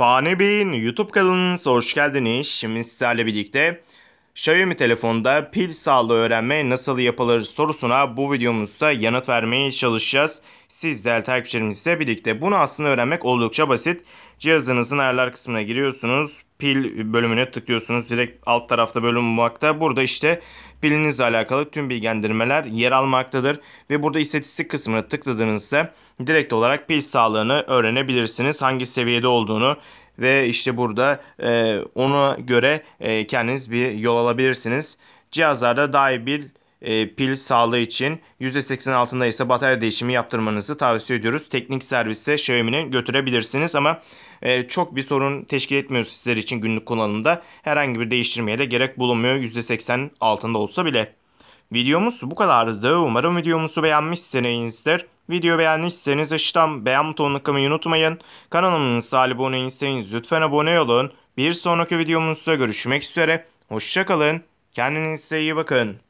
Fani Bey'in YouTube kanalınıza hoş geldiniz. Şimdi sizlerle birlikte Xiaomi telefonda pil sağlığı öğrenme nasıl yapılır sorusuna bu videomuzda yanıt vermeye çalışacağız. Siz değerli takipçilerimizle birlikte bunu aslında öğrenmek oldukça basit. Cihazınızın ayarlar kısmına giriyorsunuz pil bölümüne tıklıyorsunuz. Direkt alt tarafta bölüm bulmakta. Burada işte pilinizle alakalı tüm bilgilendirmeler yer almaktadır. Ve burada istatistik kısmına tıkladığınızda direkt olarak pil sağlığını öğrenebilirsiniz. Hangi seviyede olduğunu ve işte burada e, ona göre e, kendiniz bir yol alabilirsiniz. Cihazlarda daha iyi bir e, pil sağlığı için %80 altında ise batarya değişimi yaptırmanızı tavsiye ediyoruz. Teknik servise Xiaomi'nin götürebilirsiniz ama e, çok bir sorun teşkil etmiyor sizler için günlük kullanımda. Herhangi bir değiştirmeye de gerek bulunmuyor %80 altında olsa bile. Videomuz bu kadardı. Umarım videomuzu beğenmişsinizdir. Video beğenmişseniz aşağıdan beğen butonunu kımayı unutmayın. Kanalımıza abone değilseniz lütfen abone olun. Bir sonraki videomuzda görüşmek üzere. Hoşçakalın. Kendinize iyi bakın.